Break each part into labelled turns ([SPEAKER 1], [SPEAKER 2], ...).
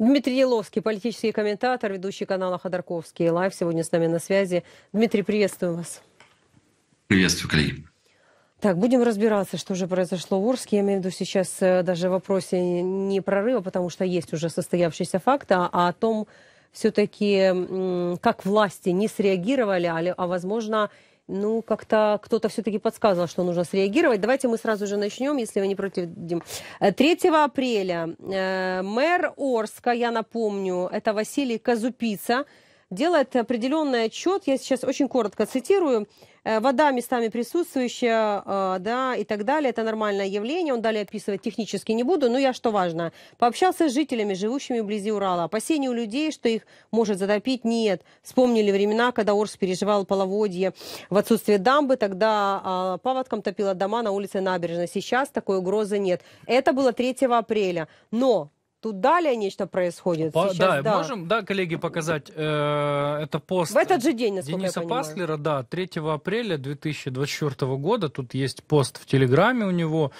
[SPEAKER 1] Дмитрий Еловский, политический комментатор, ведущий канала Ходорковский Лайв, сегодня с нами на связи. Дмитрий, приветствую вас.
[SPEAKER 2] Приветствую, коллеги.
[SPEAKER 1] Так, будем разбираться, что же произошло в Орске. Я имею в виду сейчас э, даже в вопросе не прорыва, потому что есть уже состоявшийся факт, а о том, все-таки, как власти не среагировали, а, а возможно, ну, как-то кто-то все-таки подсказывал, что нужно среагировать. Давайте мы сразу же начнем, если вы не против, Дим. 3 э, апреля э, мэр Орска, я напомню, это Василий Казупица, делает определенный отчет, я сейчас очень коротко цитирую, «Э, вода местами присутствующая, э, да, и так далее, это нормальное явление, он далее описывать технически не буду, но я, что важно, пообщался с жителями, живущими вблизи Урала, опасений у людей, что их может затопить, нет. Вспомнили времена, когда Орск переживал половодье в отсутствие дамбы, тогда а, паводком топило дома на улице Набережной, сейчас такой угрозы нет. Это было 3 апреля, но Тут далее нечто происходит. По, Сейчас, да, да, можем,
[SPEAKER 3] да, коллеги, показать. Э, это пост в этот же
[SPEAKER 1] день, Дениса Паслера,
[SPEAKER 3] да, 3 апреля 2024 года. Тут есть пост в Телеграме у него.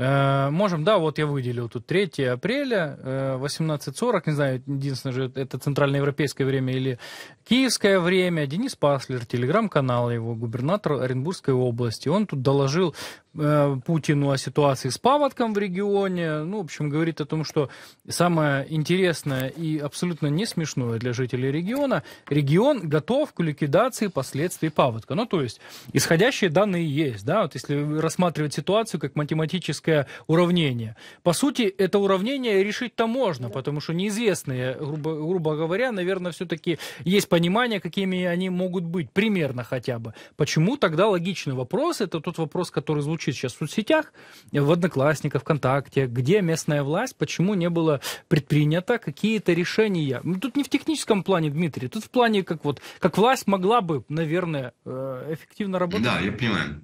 [SPEAKER 3] Э, можем, да, вот я выделил тут 3 апреля, 18.40, э, не знаю, единственное же, это центральноевропейское время или киевское время. Денис Паслер, телеграм-канал его, губернатор Оренбургской области, он тут доложил э, Путину о ситуации с паводком в регионе. Ну, в общем, говорит о том, что самое интересное и абсолютно не смешное для жителей региона, регион готов к ликвидации последствий паводка. Ну, то есть, исходящие данные есть, да, вот если рассматривать ситуацию как математическое математическое уравнение. По сути, это уравнение решить-то можно, потому что неизвестные, грубо, грубо говоря, наверное, все-таки есть понимание, какими они могут быть, примерно хотя бы. Почему тогда логичный вопрос, это тот вопрос, который звучит сейчас в соцсетях, в Одноклассниках, ВКонтакте, где местная власть, почему не было предпринято какие-то решения. Ну, тут не в техническом плане, Дмитрий, тут в плане, как вот, как власть могла бы, наверное, э, эффективно работать. Да, я
[SPEAKER 2] понимаю.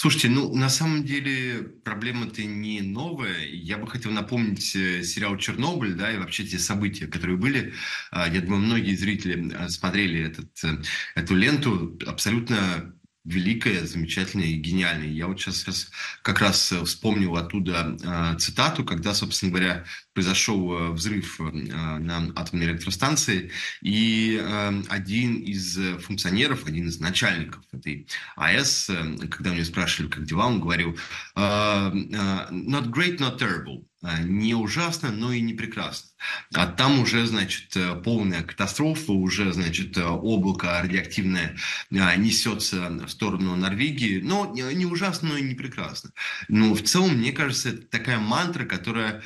[SPEAKER 2] Слушайте, ну на самом деле проблема-то не новая. Я бы хотел напомнить э, сериал «Чернобыль», да, и вообще те события, которые были. А, я думаю, многие зрители э, смотрели этот, э, эту ленту. Абсолютно великая, замечательная и гениальная. Я вот сейчас как раз вспомнил оттуда а, цитату, когда, собственно говоря, произошел э, взрыв э, на атомной электростанции, и э, один из функционеров, один из начальников этой АЭС, когда мне спрашивали, как дела, он говорил, not great, not terrible не ужасно, но и не прекрасно. А там уже, значит, полная катастрофа, уже, значит, облако радиоактивное несется в сторону Норвегии, но не ужасно, но и не прекрасно. Но ну, в целом, мне кажется, это такая мантра, которая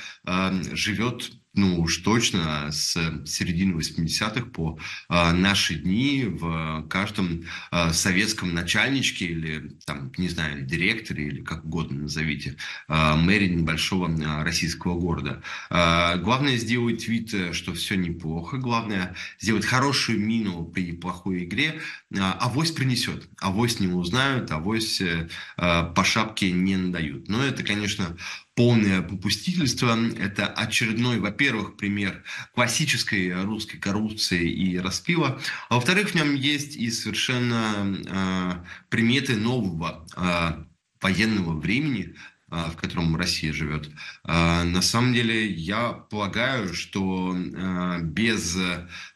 [SPEAKER 2] живет ну уж точно с середины 80-х по э, наши дни в каждом э, советском начальничке или там, не знаю, директоре или как угодно назовите, э, мэре небольшого э, российского города. Э, главное сделать вид, э, что все неплохо, главное сделать хорошую мину при плохой игре, э, авось принесет, авось не узнают, авось э, по шапке не надают. Но это, конечно, полное попустительство. Это очередной, во-первых, пример классической русской коррупции и распила. А во-вторых, в нем есть и совершенно э, приметы нового э, военного времени, а, в котором Россия живет. На самом деле, я полагаю, что без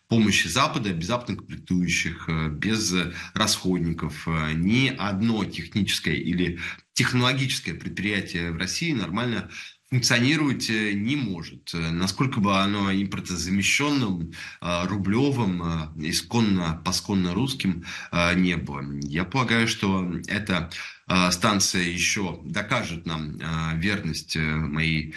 [SPEAKER 2] помощи Запада, без западных комплектующих, без расходников ни одно техническое или технологическое предприятие в России нормально функционировать э, не может. Э, насколько бы оно импортозамещенным, э, рублевым, исконно, посконно русским не было. Я полагаю, что это Э, станция еще докажет нам э, верность э, моей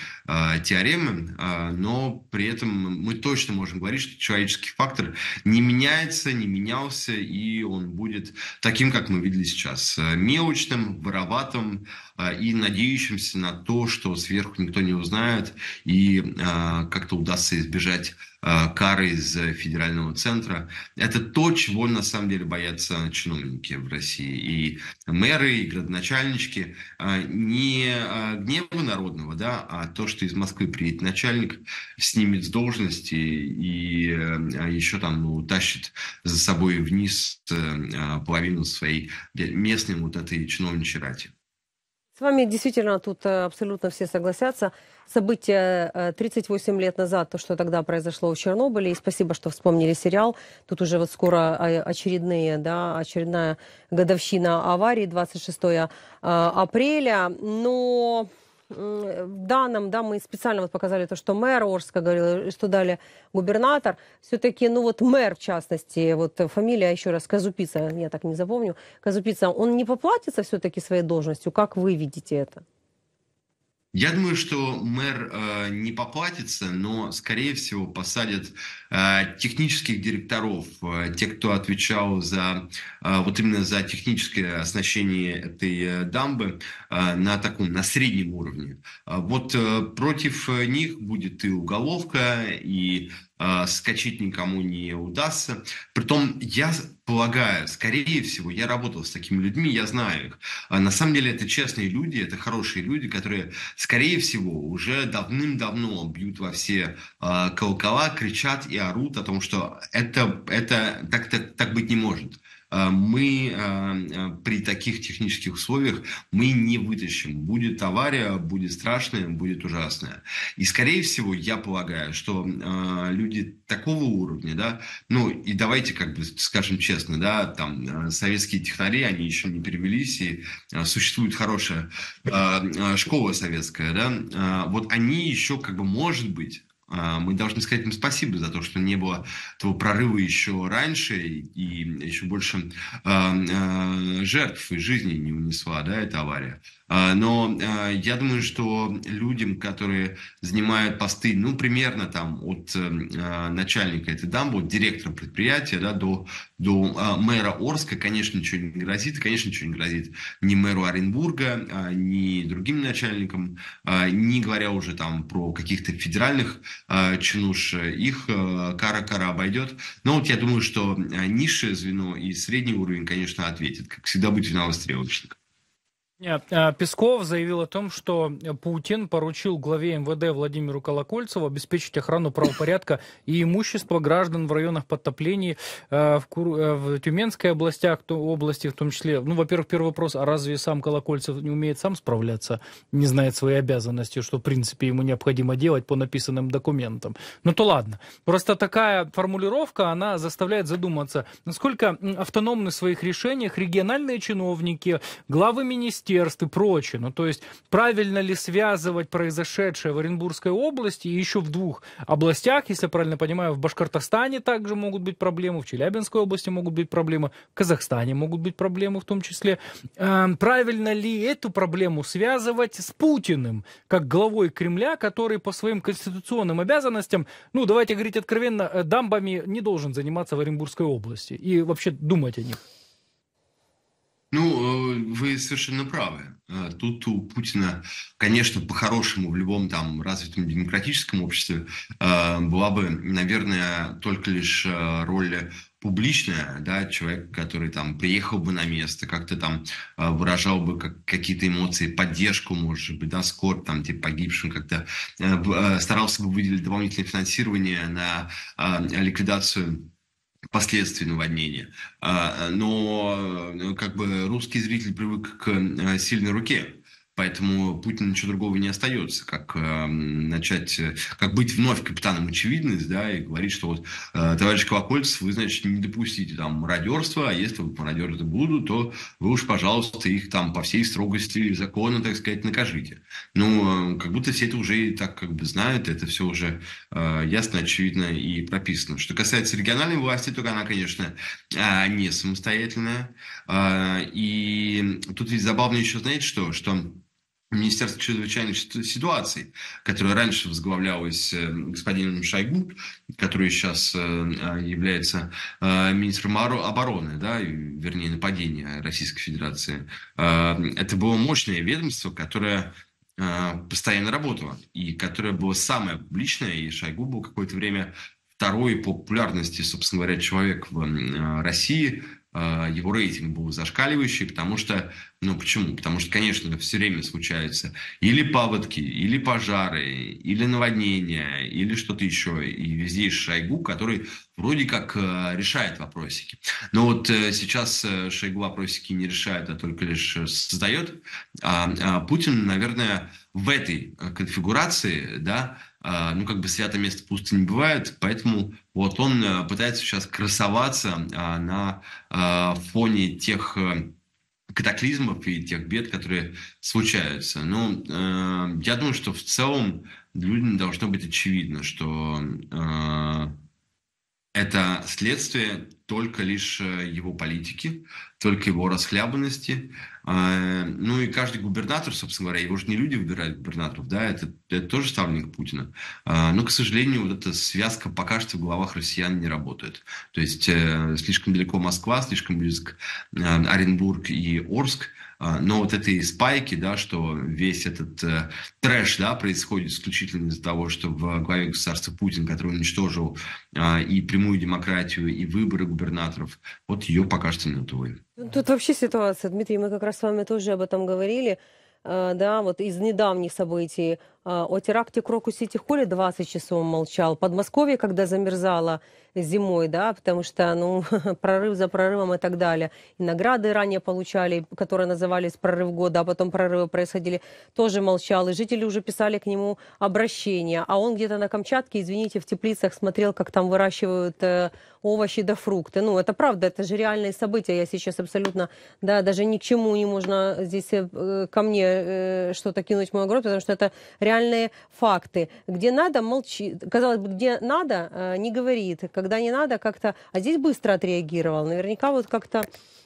[SPEAKER 2] теоремы, но при этом мы точно можем говорить, что человеческий фактор не меняется, не менялся, и он будет таким, как мы видели сейчас, мелочным, вороватым и надеющимся на то, что сверху никто не узнает, и как-то удастся избежать Э, кары из э, федерального центра. Это то, чего на самом деле боятся чиновники в России. И мэры, и градоначальнички. Э, не гнева народного, да, а то, что из Москвы приедет начальник, снимет с должности и еще там ну, тащит за собой вниз половину своей местной вот этой чиновничьей рати.
[SPEAKER 1] С вами действительно тут э, абсолютно все согласятся. События 38 э, лет назад, то, что тогда произошло в Чернобыле, и спасибо, что вспомнили сериал. Тут уже вот скоро а, очередные, да, очередная годовщина аварии, 26 а, апреля. Но данным, да, мы специально вот показали то, что мэр Орска говорил, что дали губернатор, все-таки, ну вот мэр, в частности, вот фамилия, а еще раз, Казупица, я так не запомню, Казупица, он не поплатится все-таки своей должностью, как вы видите это?
[SPEAKER 2] Я думаю, что мэр э, не поплатится, но, скорее всего, посадят э, технических директоров, э, тех, кто отвечал за э, вот именно за техническое оснащение этой э, дамбы э, на таком на среднем уровне. Э, вот э, против э, них будет и уголовка, и а, скачить никому не удастся. Притом, я полагаю, скорее всего, я работал с такими людьми, я знаю их. А на самом деле это честные люди, это хорошие люди, которые, скорее всего, уже давным-давно бьют во все а, колокола, кричат и орут о том, что это, это так, так, так быть не может Э, мы э, э, при таких технических условиях мы не вытащим. Будет авария, будет страшная, будет ужасная. И, скорее всего, я полагаю, что люди такого уровня, да, ну, и давайте, как бы, скажем честно, да, там, советские технари, они еще не перевелись, и существует хорошая школа советская, да, вот они еще, как бы, может быть, а, мы должны сказать им спасибо за то, что не было того прорыва еще раньше и еще больше а, а, жертв и жизней не унесла да, эта авария. Но я думаю, что людям, которые занимают посты, ну, примерно там от э, начальника этой дамбы, от директора предприятия да, до, до мэра Орска, конечно, ничего не грозит. Конечно, ничего не грозит ни мэру Оренбурга, ни другим начальникам, не говоря уже там про каких-то федеральных Э, чинуш, э, их э, кара-кара обойдет. Но вот я думаю, что низшее звено и средний уровень, конечно, ответит. Как всегда, будет финал стрелочников.
[SPEAKER 3] А, Песков заявил о том, что Путин поручил главе МВД Владимиру Колокольцеву обеспечить охрану правопорядка и имущества граждан в районах подтоплений а, в, Кур... А, в Тюменской областях, области в том числе. Ну, во-первых, первый вопрос, а разве сам Колокольцев не умеет сам справляться, не знает свои обязанности, что, в принципе, ему необходимо делать по написанным документам? Ну, то ладно. Просто такая формулировка, она заставляет задуматься, насколько автономны в своих решениях региональные чиновники, главы министерств, министерств и прочее. Ну, то есть, правильно ли связывать произошедшее в Оренбургской области и еще в двух областях, если я правильно понимаю, в Башкортостане также могут быть проблемы, в Челябинской области могут быть проблемы, в Казахстане могут быть проблемы в том числе. Эм, правильно ли эту проблему связывать с Путиным, как главой Кремля, который по своим конституционным обязанностям, ну, давайте говорить откровенно, э, дамбами не должен заниматься в Оренбургской области и вообще думать о них?
[SPEAKER 2] вы совершенно правы. А, тут у Путина, конечно, по-хорошему в любом там развитом демократическом обществе а, была бы, наверное, только лишь а, роль публичная, да, человек, который там приехал бы на место, как-то там выражал бы как, какие-то эмоции, поддержку, может быть, да, скорбь там, типа погибшим, как-то старался бы выделить дополнительное финансирование на ликвидацию последствий наводнения. А, но э, как бы русский зритель привык к э, сильной руке Поэтому Путину ничего другого не остается, как эм, э, начать, как быть вновь капитаном очевидность, да, и говорить, что вот, э, товарищ Колокольцев, вы, значит, не допустите там мародерства, а если вы мародеры то будут, то вы уж, пожалуйста, их там по всей строгости закона, так сказать, накажите. Ну, э, как будто все это уже и так как бы знают, это все уже э, ясно, очевидно и прописано. Что касается региональной власти, то она, конечно, э, не самостоятельная. Э, и тут ведь забавно еще, знаете что, что Министерство чрезвычайных ситуаций, которое раньше возглавлялось э, господином Шойгу, который сейчас э, э, является министром обороны, да, вернее, нападения Российской Федерации. Это было мощное ведомство, которое постоянно работало, и которое было самое публичное, и Шойгу был какое-то время второй по популярности, собственно говоря, человек в России – а, его рейтинг был зашкаливающий, потому что, ну почему? Потому что, конечно, все время случаются или паводки, или пожары, или наводнения, или что-то еще. И везде есть Шойгу, который вроде как э, решает вопросики. Но вот э, сейчас э, Шойгу вопросики не решает, а только лишь создает. А, а Путин, наверное, в этой э, конфигурации, да, а, ну, как бы свято место пусто не бывает, поэтому вот он э, пытается сейчас красоваться а, на а, фоне тех э, катаклизмов и тех бед, которые случаются. Ну, я думаю, что в целом людям должно быть очевидно, что это следствие только лишь его политики, только его расхлябанности. А, ну и каждый губернатор, собственно говоря, его же не люди выбирают губернаторов, да, это, это тоже ставленник Путина. А, но, к сожалению, вот эта связка пока что в головах россиян не работает. То есть э, слишком далеко Москва, слишком близко э, Оренбург и Орск, а, но вот этой спайки, да, что весь этот э, трэш, да, происходит исключительно из-за того, что в главе государства Путин, который уничтожил э, и прямую демократию, и выборы губернаторов, вот ее пока что нет, увы.
[SPEAKER 1] Ну, тут вообще ситуация, Дмитрий, мы как раз с вами тоже об этом говорили. А, да, вот из недавних событий Э, о теракте Крокус-Сити-Холле 20 часов молчал. Подмосковье, когда замерзало зимой, да, потому что, ну, прорыв за прорывом и так далее. И награды ранее получали, которые назывались прорыв года, а потом прорывы происходили, тоже молчал. И жители уже писали к нему обращения. А он где-то на Камчатке, извините, в теплицах смотрел, как там выращивают э, овощи да фрукты. Ну, это правда, это же реальные события. Я сейчас абсолютно, да, даже ни к чему не можно здесь э, ко мне э, что-то кинуть в мою гроб, потому что это реально реальные факты. Где надо, молчит. Казалось бы, где надо, э, не говорит. Когда не надо, как-то... А здесь быстро отреагировал. Наверняка вот как-то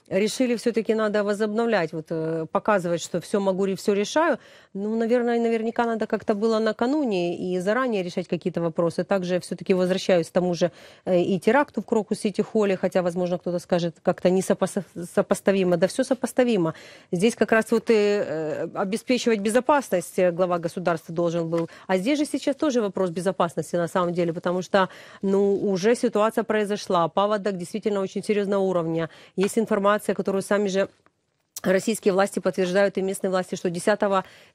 [SPEAKER 1] решили все-таки надо возобновлять, вот э, показывать, что все могу и все решаю. Ну, наверное, наверняка надо как-то было накануне и заранее решать какие-то вопросы. Также все-таки возвращаюсь к тому же э, и теракту в Крокус Сити Холле, хотя, возможно, кто-то скажет, как-то не сопоставимо. Да все сопоставимо. Здесь как раз вот и э, обеспечивать безопасность глава государства должен был. А здесь же сейчас тоже вопрос безопасности на самом деле, потому что, ну, уже ситуация произошла. Паводок действительно очень серьезного уровня. Есть информация информация, которую сами же российские власти подтверждают и местные власти, что 10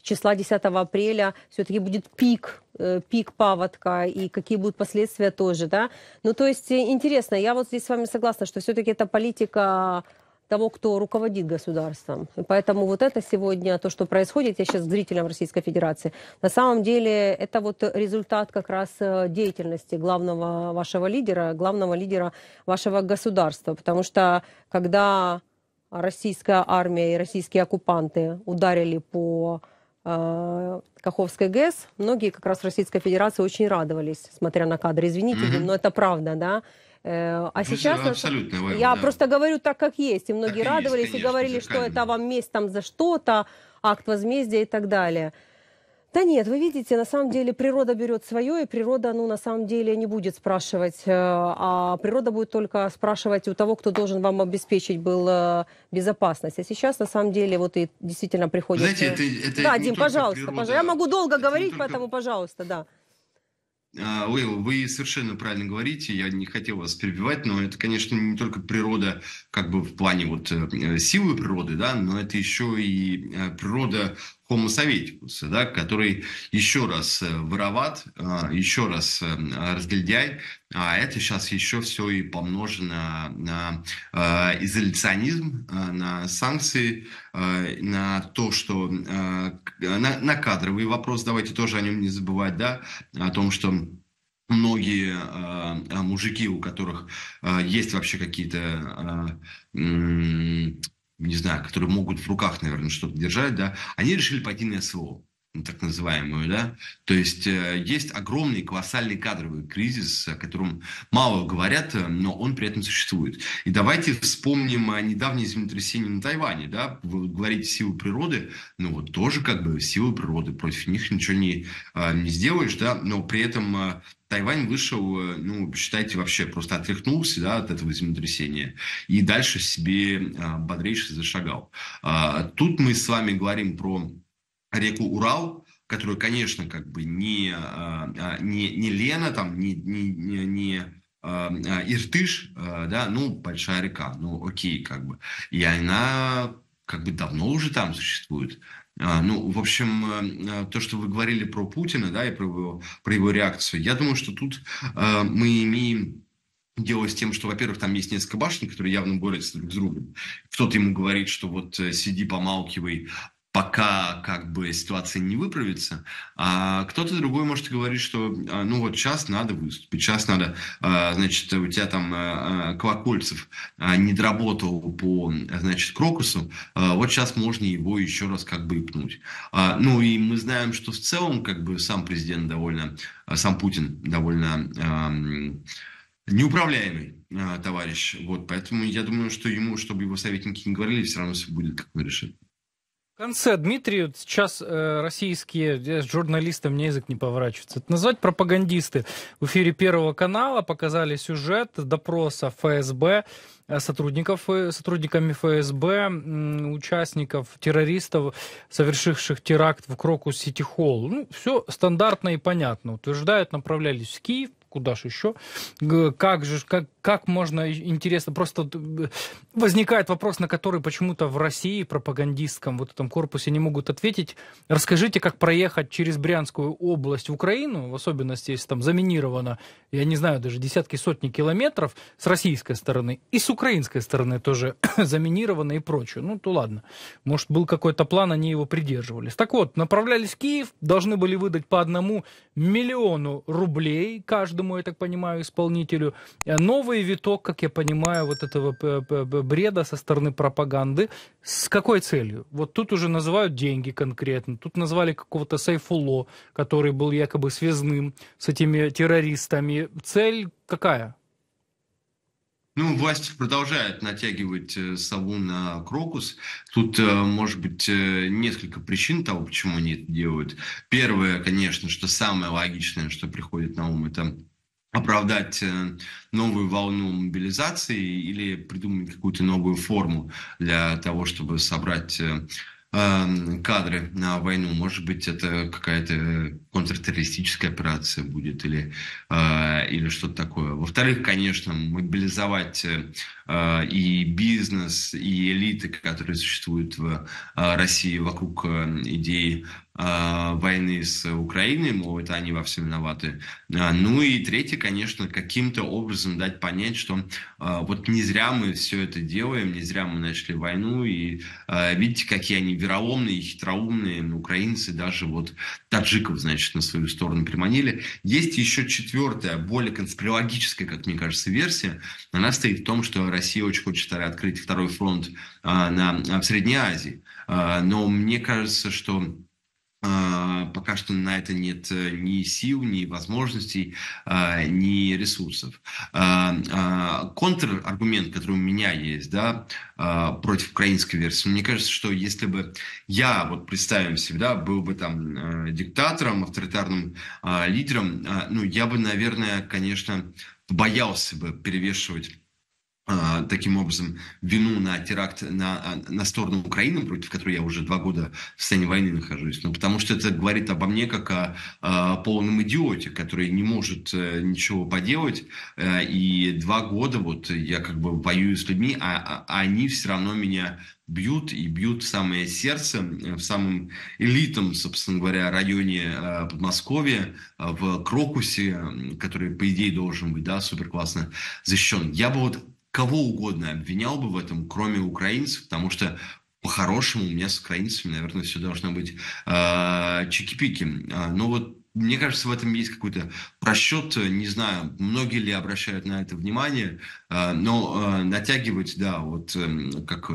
[SPEAKER 1] числа, 10 апреля все-таки будет пик, э, пик паводка и какие будут последствия тоже, да. Ну, то есть э, интересно, я вот здесь с вами согласна, что все-таки это политика того, кто руководит государством. И поэтому вот это сегодня, то, что происходит, я сейчас зрителям Российской Федерации, на самом деле это вот результат как раз э, деятельности главного вашего лидера, главного лидера вашего государства. Потому что когда российская армия и российские оккупанты ударили по э, Каховской ГЭС, многие как раз в Российской Федерации очень радовались, смотря на кадры. Извините, mm-hmm. но это правда, да? Э, а ну, сейчас это, я да. просто говорю так, как есть. И многие так радовались и, есть, и говорили, что это вам месть там за что-то, акт возмездия и так далее. Да нет, вы видите, на самом деле природа берет свое, и природа, ну, на самом деле не будет спрашивать, э, а природа будет только спрашивать у того, кто должен вам обеспечить был э, безопасность. А сейчас, на самом деле, вот и действительно приходит... Знаете, это,
[SPEAKER 2] это да, Дим, пожалуйста, природа, пожалуйста.
[SPEAKER 1] Я могу долго говорить, только... поэтому, пожалуйста, да.
[SPEAKER 2] Лейла, вы совершенно правильно говорите, я не хотел вас перебивать, но это, конечно, не только природа как бы в плане вот э, силы природы, да, но это еще и э, природа Homo советикуса, да, который еще раз э, вороват, а, еще раз э, разгильдяй, а это сейчас еще все и помножено на а, изоляционизм, э, на санкции, на то, что на, на кадровый вопрос, давайте тоже о нем не забывать, да, о том, что многие мужики, у которых есть вообще какие-то не знаю, которые могут в руках, наверное, что-то держать, да, они решили пойти на СВО так называемую, да, то есть э, есть огромный колоссальный кадровый кризис, о котором мало говорят, э, но он при этом существует. И давайте вспомним э, недавнее землетрясение на Тайване, да, вы говорите силы природы, ну вот тоже как бы силы природы, против них ничего не, не сделаешь, да, но при этом Тайвань вышел, э, ну, считайте, вообще просто отряхнулся да, от этого землетрясения и дальше себе а, бодрейше зашагал. А, тут мы с вами говорим про реку Урал, которая, конечно, как бы не, а, не, не Лена, там, не, не, не Иртыш, да, ну, большая река, ну, окей, как бы. И она как бы давно уже там существует. А, ну, в общем, э, э, то, что вы говорили про Путина, да, и про его, про его реакцию, я думаю, что тут э, мы имеем дело с тем, что, во-первых, там есть несколько башен, которые явно борются друг с другом. Кто-то ему говорит, что вот сиди, помалкивай, пока как бы ситуация не выправится, а кто-то другой может говорить, что а, ну вот сейчас надо выступить, сейчас надо, а, значит, у тебя там а, Квакольцев не доработал по, значит, Крокусу, вот сейчас можно его еще раз как бы пнуть. Ну и мы знаем, что в целом как бы сам президент довольно, сам Путин довольно неуправляемый товарищ, вот, поэтому я думаю, что ему, чтобы его советники не говорили, все равно все будет, как мы решим
[SPEAKER 3] конце, Дмитрий, сейчас э, российские э, журналисты, мне язык не поворачивается. Это назвать пропагандисты. В эфире Первого канала показали сюжет допроса ФСБ э, сотрудников, э, сотрудниками ФСБ, участников, террористов, совершивших теракт в Крокус Сити Холл. Ну, все стандартно и понятно. Утверждают, направлялись в Киев, куда же еще, как же, как, как можно, интересно, просто э, возникает вопрос, на который почему-то в России пропагандистском вот этом корпусе не могут ответить. Расскажите, как проехать через Брянскую область в Украину, в особенности, если там заминировано, я не знаю, даже десятки, сотни километров с российской стороны и с украинской стороны тоже заминировано и прочее. Ну, то ладно. Может, был какой-то план, они его придерживались. Так вот, направлялись в Киев, должны были выдать по одному миллиону рублей каждому, я так понимаю, исполнителю. Новые новый виток, как я понимаю, вот этого э, бреда со стороны пропаганды. С какой целью? Вот тут уже называют деньги конкретно, тут назвали какого-то Сайфуло, который был якобы связным с этими террористами. Цель какая?
[SPEAKER 2] Ну, власть продолжает натягивать э, сову на крокус. Тут, э, может быть, несколько причин того, почему они это делают. Первое, конечно, что самое логичное, что приходит на ум, это оправдать э, новую волну мобилизации или придумать какую-то новую форму для того, чтобы собрать э, эм, кадры на войну. Может быть, это какая-то э, контртеррористическая операция будет или, э, или что-то такое. Во-вторых, конечно, мобилизовать э, и бизнес, и элиты, которые существуют в э, России вокруг э, идеи э, войны с Украиной, мол, это они во всем виноваты. Э, ну и третье, конечно, каким-то образом дать понять, что вот не зря мы все это делаем, не зря мы начали войну, и видите, какие они вероломные, хитроумные украинцы, даже вот таджиков, значит, значит, на свою сторону приманили. Есть еще четвертая, более конспирологическая, как мне кажется, версия. Она стоит в том, что Россия очень хочет открыть второй фронт а, на, в Средней Азии. А, но мне кажется, что а, пока что на это нет э, ни сил, ни возможностей, а, ни ресурсов. А, контраргумент, который у меня есть, да, против украинской версии, мне кажется, что если бы я, вот представим себе, да, был бы там э, диктатором, авторитарным лидером, ну, я бы, наверное, конечно, боялся бы перевешивать а, таким образом вину на теракт на, а, на сторону Украины, против которой я уже два года в состоянии войны нахожусь. Ну, потому что это говорит обо мне как о, о а, полном идиоте, который не может э, ничего поделать. Э, и два года вот я как бы воюю с людьми, а, а они все равно меня бьют и бьют в самое сердце, э, в самом элитом собственно говоря, районе Подмосковья, в Крокусе, который, по идее, должен быть, да, суперклассно защищен. Я бы вот кого угодно обвинял бы в этом, кроме украинцев, потому что по-хорошему у меня с украинцами, наверное, все должно быть э, чики-пики. А, но вот мне кажется, в этом есть какой-то просчет. Не знаю, многие ли обращают на это внимание, а, но натягивать, да, вот эм, как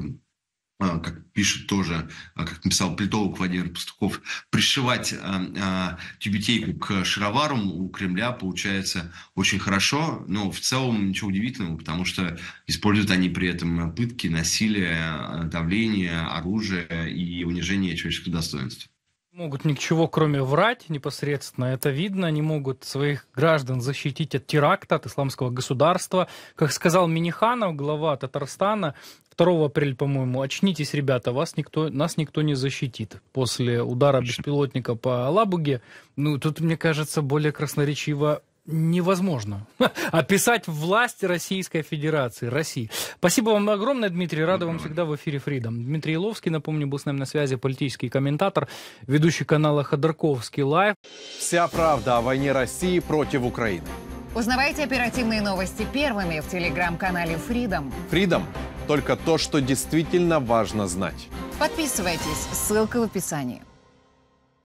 [SPEAKER 2] а, как пишет тоже, а, как написал Плитовок Владимир Пастухов, пришивать а, тюбетейку к шароварам у Кремля получается очень хорошо, но в целом ничего удивительного, потому что используют они при этом пытки, насилие, давление, оружие и унижение человеческого достоинства
[SPEAKER 3] могут ничего, кроме врать непосредственно. Это видно. Они могут своих граждан защитить от теракта, от исламского государства. Как сказал Миниханов, глава Татарстана, 2 апреля, по-моему, очнитесь, ребята, вас никто, нас никто не защитит. После удара беспилотника по Лабуге, ну, тут, мне кажется, более красноречиво невозможно описать власть Российской Федерации, России. Спасибо вам огромное, Дмитрий. Рада вам всегда в эфире Фридом. Дмитрий Иловский, напомню, был с нами на связи политический комментатор, ведущий канала Ходорковский Лайв. Вся правда о войне России против Украины.
[SPEAKER 1] Узнавайте оперативные новости первыми в телеграм-канале Freedom.
[SPEAKER 3] Freedom только то,
[SPEAKER 2] что действительно важно знать.
[SPEAKER 1] Подписывайтесь, ссылка в описании.